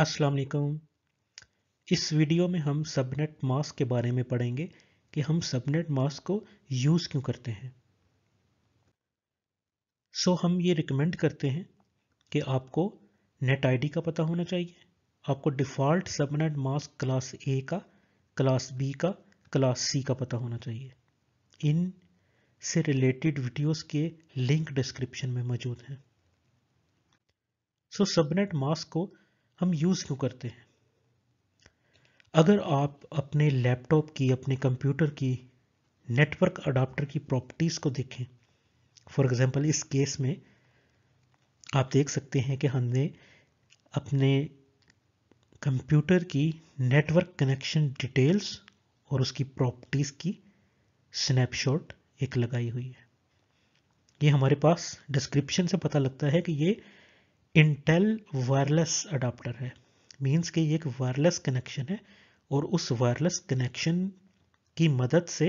अस्सलाम वालेकुम इस वीडियो में हम सबनेट मास्क के बारे में पढ़ेंगे कि हम सबनेट मास्क को यूज़ क्यों करते हैं सो so, हम ये रिकमेंड करते हैं कि आपको नेट आईडी का पता होना चाहिए आपको default subnet mask class A का क्लास बी का क्लास सी का पता होना चाहिए इन से रिलेटेड वीडियोस के लिंक डिस्क्रिप्शन में मौजूद हैं सो so, सबनेट मास्क को हम यूज़ क्यों करते हैं अगर आप अपने लैपटॉप की अपने कंप्यूटर की नेटवर्क अडाप्टर की प्रॉपर्टीज़ को देखें फॉर एग्ज़ाम्पल इस केस में आप देख सकते हैं कि हमने अपने कंप्यूटर की नेटवर्क कनेक्शन डिटेल्स और उसकी प्रॉपर्टीज़ की स्नैपशॉट एक लगाई हुई है ये हमारे पास डिस्क्रिप्शन से पता लगता है कि ये इंटेल वायरलेस अडाप्टर है मींस कि ये एक वायरलेस कनेक्शन है और उस वायरलेस कनेक्शन की मदद से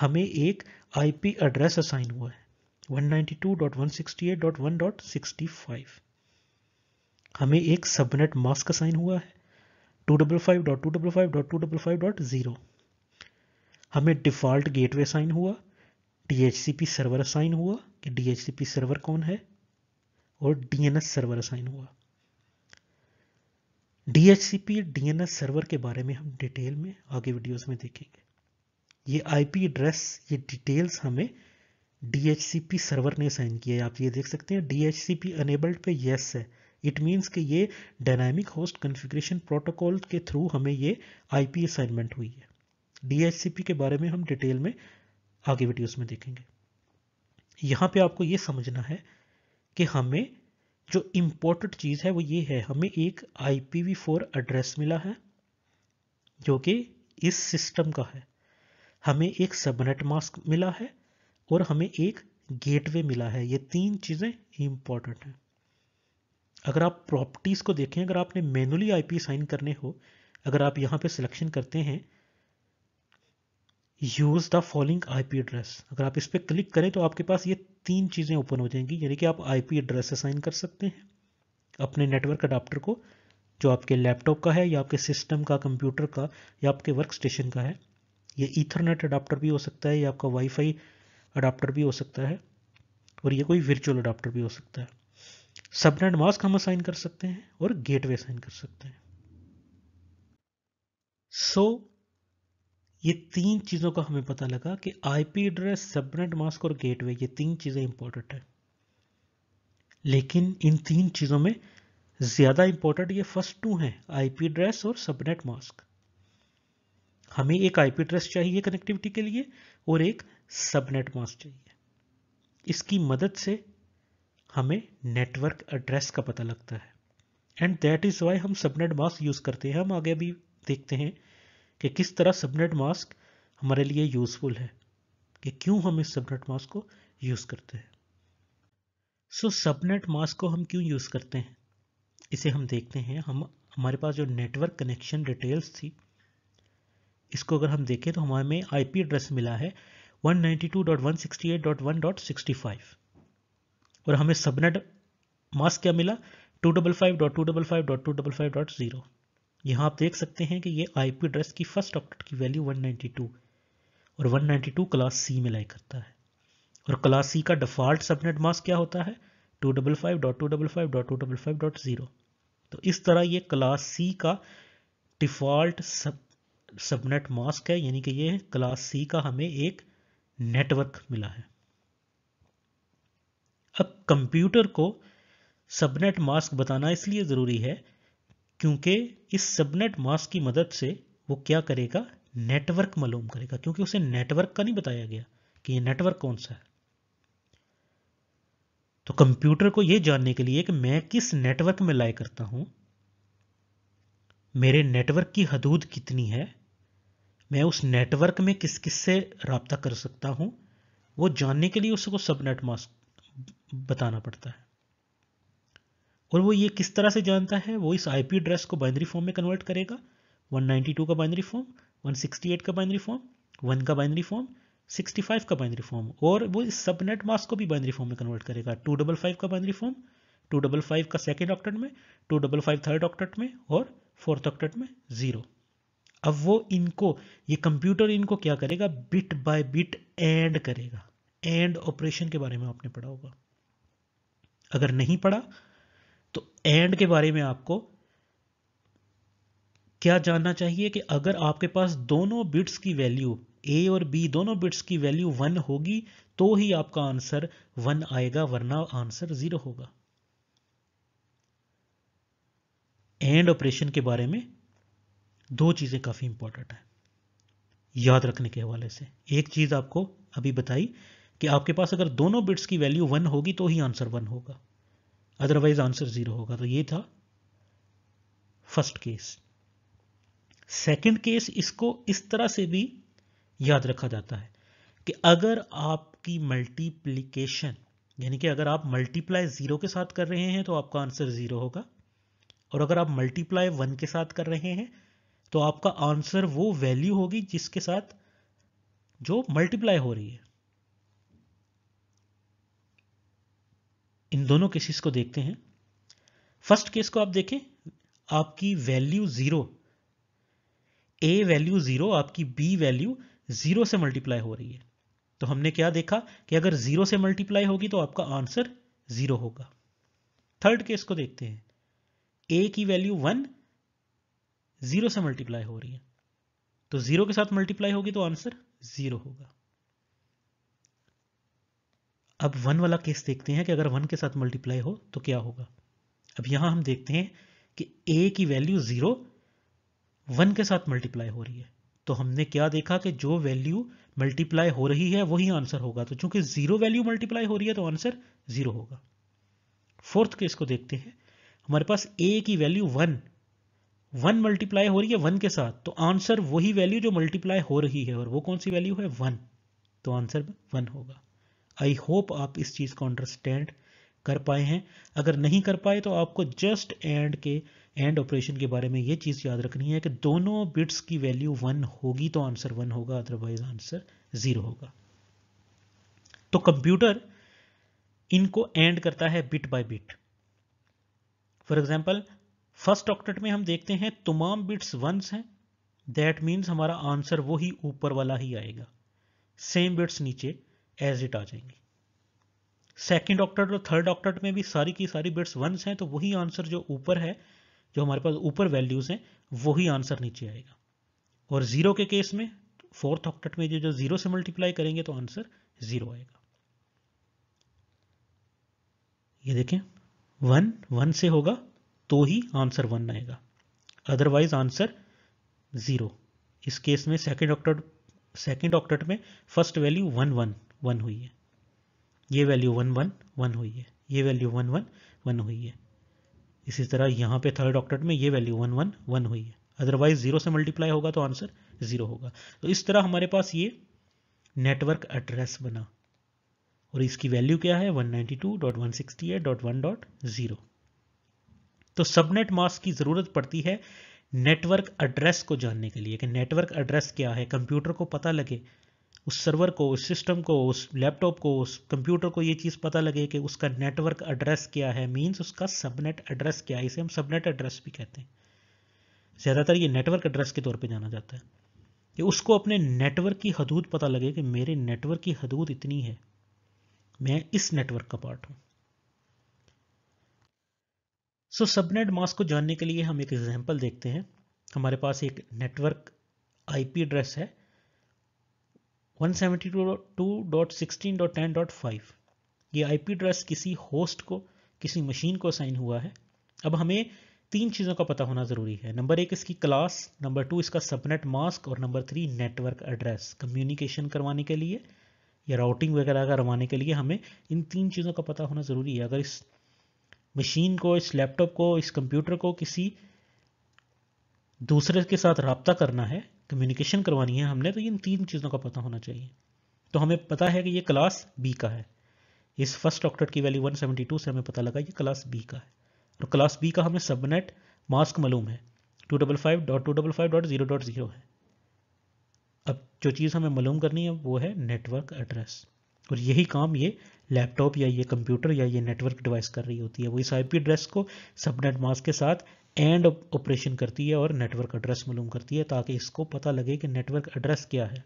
हमें एक आईपी एड्रेस असाइन हुआ है 192.168.1.65 हमें एक सबनेट मास्क असाइन हुआ है 255.255.255.0 हमें डिफ़ॉल्ट गेटवे असाइन हुआ DHCP सर्वर असाइन हुआ कि DHCP सर्वर कौन है और डीएनएस सर्वर असाइन हुआ डीएचसीपी डीएनएस सर्वर के बारे में हम डिटेल में आगे वीडियोस में देखेंगे ये आईपी एड्रेस ये डिटेल्स हमें डीएचसीपी सर्वर ने असाइन किया है आप ये देख सकते हैं डीएचसीपी अनेबल्ड पे यस है इट मींस कि ये डायनामिक होस्ट कॉन्फ़िगरेशन प्रोटोकॉल के थ्रू हमें ये आईपी असाइनमेंट हुई है डीएचसीपी के बारे में हम डिटेल में आगे वीडियोस में देखेंगे यहाँ पे आपको ये समझना है कि हमें जो इम्पोर्टेंट चीज़ है वो ये है हमें एक I P V four address मिला है जो कि इस सिस्टम का है हमें एक सबनेट मास्क मिला है और हमें एक गेटवे मिला है ये तीन चीज़ें इम्पोर्टेंट हैं अगर आप प्रॉपर्टीज़ को देखें अगर आपने मैनुअली आईपी साइन करने हो अगर आप यहाँ पे सिलेक्शन करते हैं use the following IP address अगर आप इस पर क्लिक करें तो आपके पास ये तीन चीज़ें ओपन हो जाएंगी यानी कि आप आईपी एड्रेस असाइन कर सकते हैं अपने नेटवर्क अडाप्टर को जो आपके लैपटॉप का है या आपके सिस्टम का कंप्यूटर का या आपके वर्क स्टेशन का है ये ईथरनेट अडाप्टर भी हो सकता है या आपका वाईफाई अडाप्टर भी हो सकता है और ये कोई वर्चुअल अडाप्टर भी हो सकता है सबनेट मास्क हम असाइन कर सकते हैं और गेटवे असाइन कर सकते हैं सो so, ये तीन चीज़ों का हमें पता लगा कि आईपी एड्रेस सबनेट मास्क और गेटवे ये तीन चीज़ें इंपॉर्टेंट हैं लेकिन इन तीन चीज़ों में ज़्यादा इंपॉर्टेंट ये फर्स्ट टू हैं आईपी एड्रेस और सबनेट मास्क हमें एक आईपी एड्रेस चाहिए कनेक्टिविटी के लिए और एक सबनेट मास्क चाहिए इसकी मदद से हमें नेटवर्क एड्रेस का पता लगता है एंड दैट इज़ वाई हम सबनेट मास्क यूज़ करते हैं हम आगे भी देखते हैं कि किस तरह सबनेट मास्क हमारे लिए यूज़फुल है कि क्यों हम इस सबनेट मास्क को यूज़ करते हैं सो सबनेट मास्क को हम क्यों यूज़ करते हैं इसे हम देखते हैं हम हमारे पास जो नेटवर्क कनेक्शन डिटेल्स थी इसको अगर हम देखें तो हमें आई एड्रेस मिला है वन और हमें सबनेट मास्क क्या मिला two double five dot two double five dot two double five dot zero यहाँ आप देख सकते हैं कि ये आईपी एड्रेस की फर्स्ट ऑक्टेट की वैल्यू 192 और 192 क्लास सी में लाई करता है और क्लास सी का डिफॉल्ट सबनेट मास्क क्या होता है two double five dot two double five dot two double five dot zero तो इस तरह ये क्लास सी का डिफ़ॉल्ट सब सबनेट मास्क है यानी कि ये क्लास सी का हमें एक नेटवर्क मिला है अब कंप्यूटर को सबनेट मास्क बताना इसलिए ज़रूरी है क्योंकि इस सबनेट मास्क की मदद से वो क्या करेगा नेटवर्क मालूम करेगा क्योंकि उसे नेटवर्क का नहीं बताया गया कि ये नेटवर्क कौन सा है तो कंप्यूटर को ये जानने के लिए कि मैं किस नेटवर्क में लाई करता हूं मेरे नेटवर्क की हदूद कितनी है मैं उस नेटवर्क में किस किस से रबता कर सकता हूं वो जानने के लिए उसको सबनेट मास्क बताना पड़ता है और वो ये किस तरह से जानता है वो इस आईपी एड्रेस को बाइनरी फॉर्म में कन्वर्ट करेगा 192 का बाइनरी फॉर्म 168 का बाइनरी फॉर्म 1 का बाइनरी फॉर्म 65 का बाइनरी फॉर्म और वो इस सबनेट मास्क को भी बाइनरी फॉर्म में कन्वर्ट करेगा 255 का बाइनरी फॉर्म 255 का सेकेंड ऑक्टेट में 255 थर्ड ऑक्टेट में और फोर्थ ऑक्टेट में ज़ीरो अब वो इनको ये कंप्यूटर इनको क्या करेगा बिट बाय बिट एंड करेगा एंड ऑपरेशन के बारे में आपने पढ़ा होगा अगर नहीं पढ़ा तो एंड के बारे में आपको क्या जानना चाहिए कि अगर आपके पास दोनों बिट्स की वैल्यू ए और बी दोनों बिट्स की वैल्यू वन होगी तो ही आपका आंसर वन आएगा वरना आंसर जीरो होगा एंड ऑपरेशन के बारे में दो चीज़ें काफ़ी इंपॉर्टेंट है याद रखने के हवाले से एक चीज़ आपको अभी बताई कि आपके पास अगर दोनों बिट्स की वैल्यू वन होगी तो ही आंसर वन होगा अदरवाइज आंसर ज़ीरो होगा तो ये था फर्स्ट केस सेकंड केस इसको इस तरह से भी याद रखा जाता है कि अगर आपकी मल्टीप्लीकेशन यानी कि अगर आप मल्टीप्लाई ज़ीरो के साथ कर रहे हैं तो आपका आंसर ज़ीरो होगा और अगर आप मल्टीप्लाई वन के साथ कर रहे हैं तो आपका आंसर वो वैल्यू होगी जिसके साथ जो मल्टीप्लाई हो रही है इन दोनों केसेस को देखते हैं फर्स्ट केस को आप देखें आपकी value zero A value zero आपकी बी वैल्यू ज़ीरो से मल्टीप्लाई हो रही है तो हमने क्या देखा कि अगर ज़ीरो से मल्टीप्लाई होगी तो आपका आंसर ज़ीरो होगा थर्ड केस को देखते हैं ए की वैल्यू वन ज़ीरो से मल्टीप्लाई हो रही है तो ज़ीरो के साथ मल्टीप्लाई होगी तो आंसर ज़ीरो होगा अब वन वाला केस देखते हैं कि अगर वन के साथ मल्टीप्लाई हो तो क्या होगा अब यहां हम देखते हैं कि ए की वैल्यू ज़ीरो वन के साथ मल्टीप्लाई हो रही है तो हमने क्या देखा कि जो वैल्यू मल्टीप्लाई हो रही है वही आंसर होगा तो चूंकि ज़ीरो वैल्यू मल्टीप्लाई हो रही है तो आंसर ज़ीरो होगा फोर्थ केस को देखते हैं हमारे पास ए की वैल्यू वन वन मल्टीप्लाई हो रही है वन के साथ तो आंसर वही वैल्यू जो मल्टीप्लाई हो रही है और वो कौन सी वैल्यू है वन तो आंसर वन होगा आई होप आप इस चीज़ को अंडरस्टैंड कर पाए हैं अगर नहीं कर पाए तो आपको जस्ट एंड के एंड ऑपरेशन के बारे में ये चीज़ याद रखनी है कि दोनों बिट्स की वैल्यू वन होगी तो आंसर वन होगा अदरवाइज आंसर ज़ीरो होगा तो कंप्यूटर इनको एंड करता है bit by bit for example first octet में हम देखते हैं तमाम बिट्स वंस हैं दैट मीन्स हमारा आंसर वही ऊपर वाला ही आएगा सेम बिट्स नीचे एज इट आ जाएंगी सेकेंड ऑक्टर और थर्ड ऑक्टर में भी सारी की सारी बिट्स वंस हैं तो वही आंसर जो ऊपर है जो हमारे पास ऊपर वैल्यूज़ हैं वही आंसर नीचे आएगा और ज़ीरो के केस में फोर्थ ऑक्टेट में जो जो ज़ीरो से मल्टीप्लाई करेंगे तो आंसर ज़ीरो आएगा ये देखें वन वन से होगा तो ही आंसर वन आएगा अदरवाइज आंसर ज़ीरो इस केस में सेकेंड ऑक्टेट सेकेंड ऑक्टेट में first value one one one हुई है ये वैल्यू वन वन वन हुई है ये वैल्यू वन वन वन हुई है इसी तरह यहाँ पे थर्ड ऑक्टेट में ये वैल्यू वन वन वन हुई है अदरवाइज जीरो से मल्टीप्लाई होगा तो आंसर जीरो होगा तो इस तरह हमारे पास ये नेटवर्क एड्रेस बना और इसकी वैल्यू क्या है 192.168.1.0 तो सबनेट मास्क की ज़रूरत पड़ती है नेटवर्क एड्रेस को जानने के लिए कि नेटवर्क एड्रेस क्या है कंप्यूटर को पता लगे उस सर्वर को उस सिस्टम को उस लैपटॉप को उस कंप्यूटर को ये चीज़ पता लगे कि उसका नेटवर्क एड्रेस क्या है मींस उसका सबनेट एड्रेस क्या है इसे हम सबनेट एड्रेस भी कहते हैं ज़्यादातर ये नेटवर्क एड्रेस के तौर पे जाना जाता है कि उसको अपने नेटवर्क की हदूद पता लगे कि मेरे नेटवर्क की हदूद इतनी है मैं इस नेटवर्क का पार्ट हूँ सो सबनेट मास्क को जानने के लिए हम एक एग्जाम्पल देखते हैं हमारे पास एक नेटवर्क आईपी एड्रेस है 172.16.10.5 ये आईपी एड्रेस किसी होस्ट को किसी मशीन को असाइन हुआ है अब हमें तीन चीज़ों का पता होना ज़रूरी है नंबर एक इसकी क्लास नंबर टू इसका सबनेट मास्क और number three network address communication करवाने के लिए या राउटिंग वगैरह करवाने के लिए हमें इन तीन चीज़ों का पता होना ज़रूरी है अगर इस मशीन को इस लैपटॉप को इस कंप्यूटर को किसी दूसरे के साथ रबता करना है कम्युनिकेशन करवानी है हमने तो इन तीन चीज़ों का पता होना चाहिए तो हमें पता है कि ये क्लास बी का है इस फर्स्ट ऑक्टेट की वैल्यू 172 से हमें पता लगा ये क्लास बी का है और क्लास बी का हमें सबनेट मास्क मालूम है two double five dot two double five dot zero dot zero है अब जो चीज़ हमें मालूम करनी है वो है नेटवर्क एड्रेस और यही काम ये लैपटॉप या ये कंप्यूटर या ये नेटवर्क डिवाइस कर रही होती है वो इस आईपी एड्रेस को सबनेट मास्क के साथ एंड ऑपरेशन करती है और नेटवर्क एड्रेस मालूम करती है ताकि इसको पता लगे कि नेटवर्क एड्रेस क्या है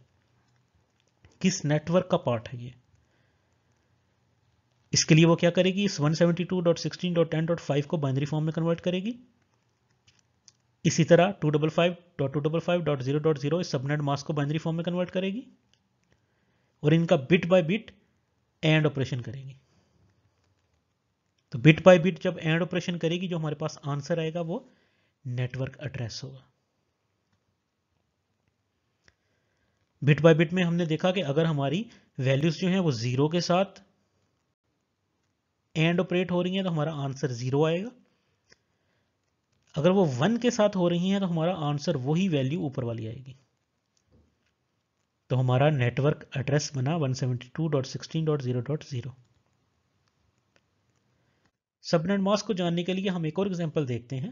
किस नेटवर्क का पार्ट है ये इसके लिए वो क्या करेगी इस 172.16.10.5 को बाइनरी फॉर्म में कन्वर्ट करेगी इसी तरह 255.255.0.0 इस सबनेट मास्क को बाइनरी फॉर्म में कन्वर्ट करेगी और इनका bit by bit and operation करेगी तो बिट बाय बिट जब एंड ऑपरेशन करेगी जो हमारे पास आंसर आएगा वो नेटवर्क एड्रेस होगा बिट बाय बिट में हमने देखा कि अगर हमारी वैल्यूज जो है वो जीरो के साथ एंड ऑपरेट हो रही है तो हमारा आंसर जीरो आएगा अगर वो वन के साथ हो रही है तो हमारा आंसर वही वैल्यू ऊपर वाली आएगी तो हमारा नेटवर्क एड्रेस बना 172.16.0.0 सबनेट मास्क को जानने के लिए हम एक और एग्जांपल देखते हैं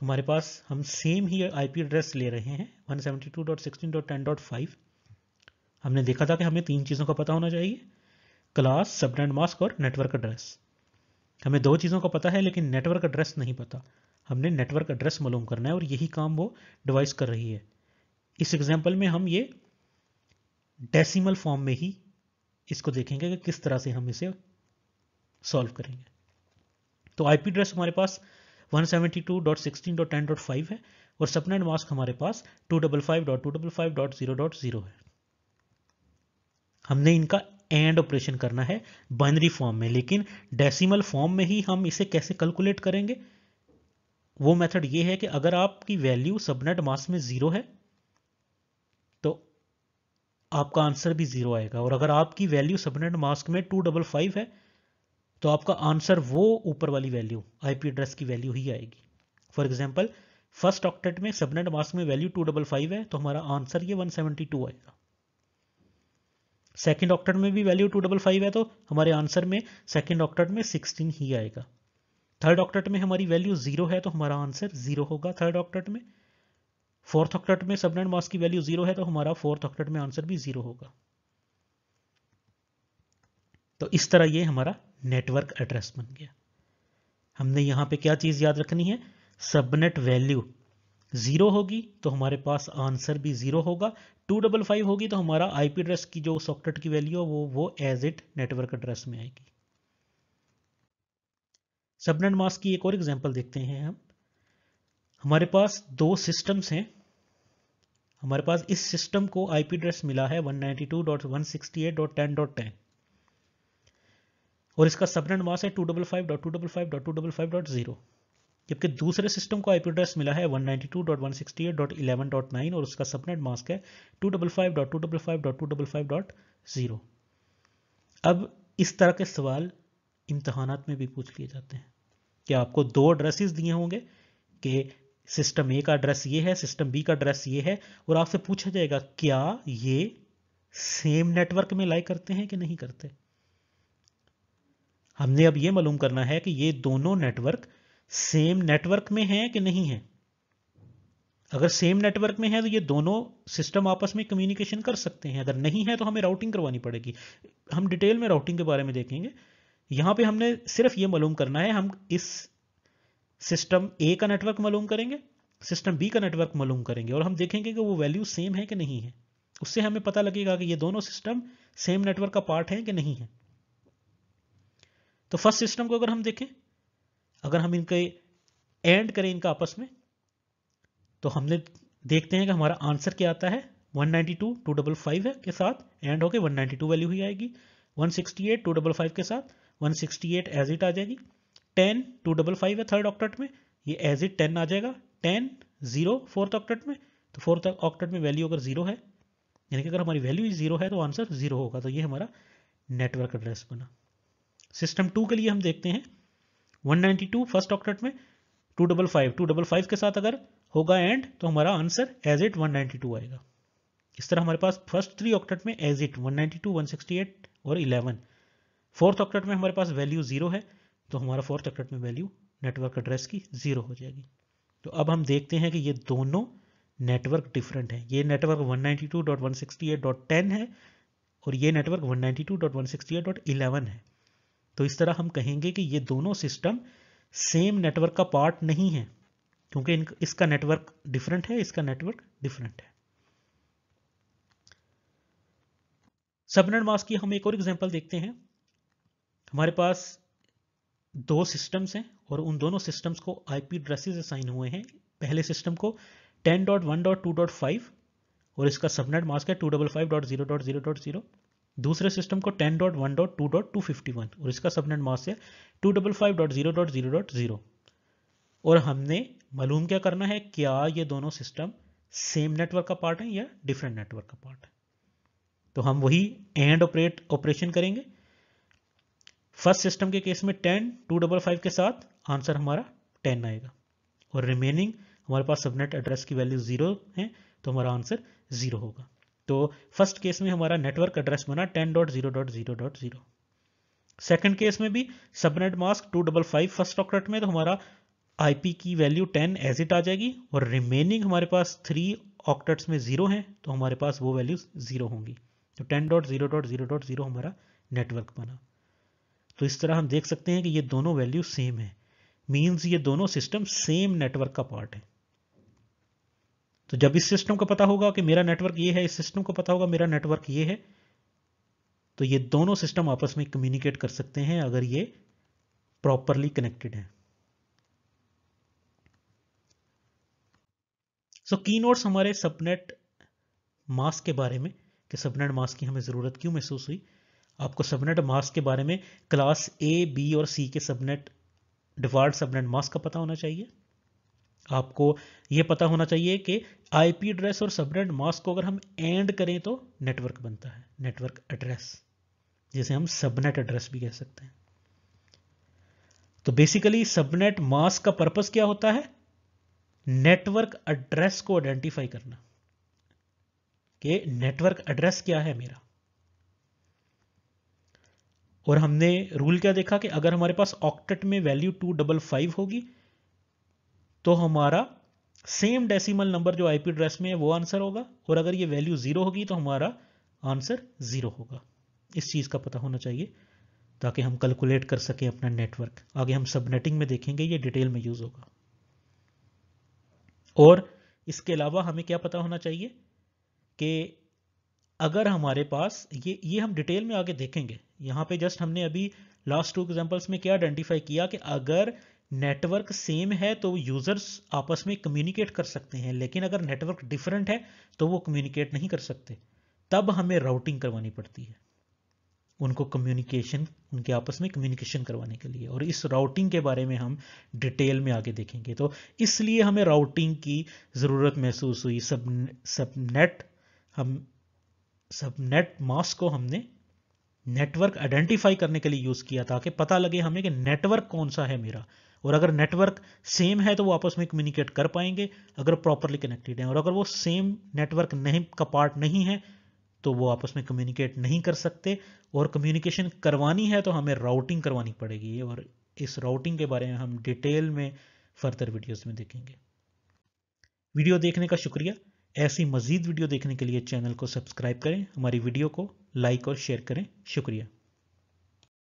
हमारे पास हम सेम ही आईपी एड्रेस ले रहे हैं 172.16.10.5 हमने देखा था कि हमें तीन चीज़ों का पता होना चाहिए क्लास सबनेट मास्क और नेटवर्क एड्रेस हमें दो चीज़ों का पता है लेकिन नेटवर्क एड्रेस नहीं पता हमने नेटवर्क एड्रेस मालूम करना है और यही काम वो डिवाइस कर रही है इस एग्जाम्पल में हम ये डेसिमल फॉर्म में ही इसको देखेंगे कि किस तरह से हम इसे सॉल्व करेंगे तो आईपी एड्रेस हमारे पास 172.16.10.5 है और सबनेट मास्क हमारे पास 255.255.0.0 है हमने इनका एंड ऑपरेशन करना है बाइनरी फॉर्म में लेकिन डेसिमल फॉर्म में ही हम इसे कैसे कैलकुलेट करेंगे वो मेथड ये है कि अगर आपकी वैल्यू सबनेट मास्क में ज़ीरो है आपका आंसर भी जीरो आएगा और अगर आपकी वैल्यू सबनेट मास्क में टू डबल फाइव है तो आपका आंसर वो ऊपर वाली वैल्यू आईपी एड्रेस की वैल्यू ही आएगी फॉर एग्जाम्पल फर्स्ट ऑक्टेट में सबनेट मास्क में वैल्यू टू डबल फाइव है तो हमारा आंसर ये वन सेवेंटी टू आएगा सेकेंड ऑक्टेट में भी वैल्यू टू डबल फाइव है तो हमारे आंसर में सेकेंड ऑक्टेट में सिक्सटीन ही आएगा थर्ड ऑक्टेट में हमारी वैल्यू जीरो है तो हमारा आंसर जीरो होगा थर्ड ऑक्टेट में फोर्थ ऑक्टेट में सबनेट मास की वैल्यू जीरो है तो हमारा फोर्थ ऑक्टेट में आंसर भी जीरो होगा तो इस तरह ये हमारा नेटवर्क एड्रेस बन गया हमने यहां पे क्या चीज़ याद रखनी है सबनेट वैल्यू जीरो होगी तो हमारे पास आंसर भी जीरो होगा टू डबल फाइव होगी तो हमारा आईपी एड्रेस की जो सॉकेट की वैल्यू है वो वो एज इट नेटवर्क एड्रेस में आएगी सबनेट मास्क की एक और एग्जांपल देखते हैं हम हमारे पास दो सिस्टम्स हैं हमारे पास इस सिस्टम को आईपी एड्रेस मिला है 192.168.10.10 और इसका सबनेट मास है 255.255.255.0 जबकि दूसरे सिस्टम को आईपी एड्रेस मिला है 192.168.11.9 और उसका सबनेट मास्क है 255.255.255.0 अब इस तरह के सवाल इम्तहानात में भी पूछ लिए जाते हैं कि आपको दो एड्रेसेस दिए होंगे कि सिस्टम ए का एड्रेस ये है सिस्टम बी का एड्रेस ये है और आपसे पूछा जाएगा क्या ये सेम नेटवर्क में लाई करते हैं कि नहीं करते हमने अब ये मालूम करना है कि ये दोनों नेटवर्क सेम नेटवर्क में हैं कि नहीं है अगर सेम नेटवर्क में है तो ये दोनों सिस्टम आपस में कम्युनिकेशन कर सकते हैं अगर नहीं है तो हमें राउटिंग करवानी पड़ेगी हम डिटेल में राउटिंग के बारे में देखेंगे यहां पे हमने सिर्फ ये मालूम करना है हम इस सिस्टम ए का नेटवर्क मालूम करेंगे सिस्टम बी का नेटवर्क मालूम करेंगे और हम देखेंगे कि वो वैल्यू सेम है कि नहीं है उससे हमें पता लगेगा कि ये दोनों सिस्टम सेम नेटवर्क का पार्ट है कि नहीं है तो फर्स्ट सिस्टम को अगर हम देखें अगर हम इनके एंड करें इनका आपस में तो हमने देखते हैं कि हमारा आंसर क्या आता है 192 255 है के साथ एंड होके 192 वैल्यू ही आएगी 168 255 के साथ 168 एज इट आ जाएगी टेन टू डबल फाइव है थर्ड ऑक्टेट में ये एज इट टेन आ जाएगा टेन जीरो फोर्थ ऑक्टेट में तो फोर्थ ऑक्टेट में वैल्यू अगर जीरो है यानी कि अगर हमारी वैल्यू ही जीरो है तो आंसर जीरो होगा तो ये हमारा नेटवर्क एड्रेस बना सिस्टम टू के लिए हम देखते हैं 192 फर्स्ट ऑक्टेट में two double five two double five के साथ अगर होगा एंड तो हमारा आंसर एज इट 192 आएगा इस तरह हमारे पास फर्स्ट थ्री ऑक्टेट में एज इट 192, 168 और 11 फोर्थ ऑक्टेट में हमारे पास वैल्यू जीरो है तो हमारा फोर्थ अकट में वैल्यू नेटवर्क एड्रेस की ज़ीरो हो जाएगी तो अब हम देखते हैं कि ये दोनों नेटवर्क डिफरेंट हैं ये नेटवर्क 192.168.10 है और ये नेटवर्क 192.168.11 है तो इस तरह हम कहेंगे कि ये दोनों सिस्टम सेम नेटवर्क का पार्ट नहीं है क्योंकि इसका नेटवर्क डिफरेंट है इसका नेटवर्क डिफरेंट है सबनेट मास्क की हम एक और एग्जांपल देखते हैं हमारे पास दो सिस्टम्स हैं और उन दोनों सिस्टम्स को आईपी एड्रेसेस असाइन हुए हैं पहले सिस्टम को 10.1.2.5 और इसका सबनेट मास्क है 255.0.0.0 दूसरे सिस्टम को 10.1.2.251 और इसका सबनेट मास्क है 255.0.0.0 और हमने मालूम क्या करना है क्या ये दोनों सिस्टम सेम नेटवर्क का पार्ट है या डिफरेंट नेटवर्क का पार्ट है तो हम वही एंड ऑपरेट ऑपरेशन करेंगे फर्स्ट सिस्टम के केस में टेन टू डबल फाइव के साथ आंसर हमारा टेन आएगा और रिमेनिंग हमारे पास सबनेट एड्रेस की वैल्यू जीरो है तो हमारा आंसर जीरो होगा तो फर्स्ट केस में हमारा नेटवर्क एड्रेस बना ten dot zero dot zero dot zero second case में भी subnet mask two double five first octet में तो हमारा आईपी की वैल्यू टेन एज इट आ जाएगी और रिमेनिंग हमारे पास थ्री ऑक्ट्स में जीरो हैं तो हमारे पास वो वैल्यू जीरो होंगी तो ten dot zero dot zero dot zero हमारा नेटवर्क बना तो इस तरह हम देख सकते हैं कि ये दोनों वैल्यू सेम है मीन्स ये दोनों सिस्टम सेम नेटवर्क का पार्ट है तो जब इस सिस्टम को पता होगा कि मेरा नेटवर्क ये है इस सिस्टम को पता होगा मेरा नेटवर्क ये है तो ये दोनों सिस्टम आपस में कम्युनिकेट कर सकते हैं अगर ये प्रॉपरली कनेक्टेड है सो की नोट्स हमारे सबनेट मास्क के बारे में कि सबनेट मास्क की हमें ज़रूरत क्यों महसूस हुई आपको सबनेट मास्क के बारे में क्लास ए बी और सी के सबनेट डिफॉल्ट सबनेट मास्क का पता होना चाहिए आपको यह पता होना चाहिए कि आईपी एड्रेस और सबनेट मास्क को अगर हम एंड करें तो नेटवर्क बनता है नेटवर्क एड्रेस जिसे हम सबनेट एड्रेस भी कह सकते हैं तो बेसिकली सबनेट मास्क का पर्पस क्या होता है नेटवर्क एड्रेस को आइडेंटिफाई करना कि नेटवर्क एड्रेस क्या है मेरा और हमने रूल क्या देखा कि अगर हमारे पास ऑक्टेट में वैल्यू टू डबल फाइव होगी तो हमारा सेम डेसिमल नंबर जो आईपी एड्रेस में है वो आंसर होगा और अगर ये वैल्यू ज़ीरो होगी तो हमारा आंसर ज़ीरो होगा इस चीज़ का पता होना चाहिए ताकि हम कैलकुलेट कर सकें अपना नेटवर्क आगे हम सबनेटिंग में देखेंगे ये डिटेल में यूज़ होगा और इसके अलावा हमें क्या पता होना चाहिए कि अगर हमारे पास ये ये हम डिटेल में आगे देखेंगे यहाँ पे जस्ट हमने अभी लास्ट टू एग्जांपल्स में क्या आइडेंटिफाई किया कि अगर नेटवर्क सेम है तो यूज़र्स आपस में कम्युनिकेट कर सकते हैं लेकिन अगर नेटवर्क डिफरेंट है तो वो कम्युनिकेट नहीं कर सकते तब हमें राउटिंग करवानी पड़ती है उनको कम्युनिकेशन उनके आपस में कम्युनिकेशन करवाने के लिए और इस राउटिंग के बारे में हम डिटेल में आगे देखेंगे तो इसलिए हमें राउटिंग की ज़रूरत महसूस हुई सब सबनेट हम सबनेट मास्क को हमने नेटवर्क आइडेंटिफाई करने के लिए यूज़ किया था कि पता लगे हमें कि नेटवर्क कौन सा है मेरा और अगर नेटवर्क सेम है तो वो आपस में कम्युनिकेट कर पाएंगे अगर प्रॉपरली कनेक्टेड हैं और अगर वो सेम नेटवर्क नहीं का पार्ट नहीं है तो वो आपस में कम्युनिकेट नहीं कर सकते और कम्युनिकेशन करवानी है तो हमें राउटिंग करवानी पड़ेगी और इस राउटिंग के बारे में हम डिटेल में फर्दर वीडियोज़ में देखेंगे वीडियो देखने का शुक्रिया ऐसी मज़ीद वीडियो देखने के लिए चैनल को सब्सक्राइब करें हमारी वीडियो को लाइक और शेयर करें शुक्रिया